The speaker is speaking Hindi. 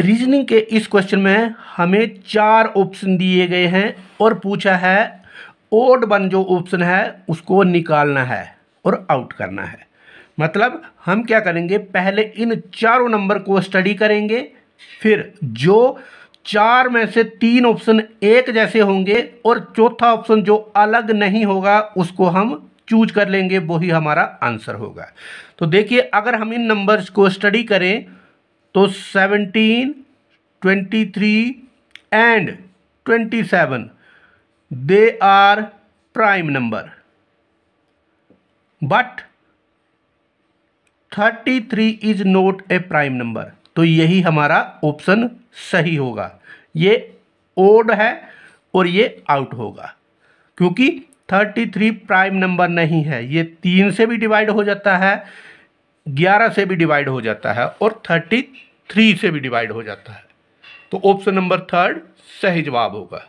रीजनिंग के इस क्वेश्चन में हमें चार ऑप्शन दिए गए हैं और पूछा है ओड वन जो ऑप्शन है उसको निकालना है और आउट करना है मतलब हम क्या करेंगे पहले इन चारों नंबर को स्टडी करेंगे फिर जो चार में से तीन ऑप्शन एक जैसे होंगे और चौथा ऑप्शन जो अलग नहीं होगा उसको हम चूज कर लेंगे वही हमारा आंसर होगा तो देखिए अगर हम इन नंबर्स को स्टडी करें तो seventeen twenty three and twenty seven they are prime number but thirty three is not a prime number तो यही हमारा ऑप्शन सही होगा ये ओड है और ये आउट होगा क्योंकि थर्टी थ्री प्राइम नंबर नहीं है ये तीन से भी डिवाइड हो जाता है ग्यारह से भी डिवाइड हो जाता है और थर्टी थ्री से भी डिवाइड हो जाता है तो ऑप्शन नंबर थर्ड सही जवाब होगा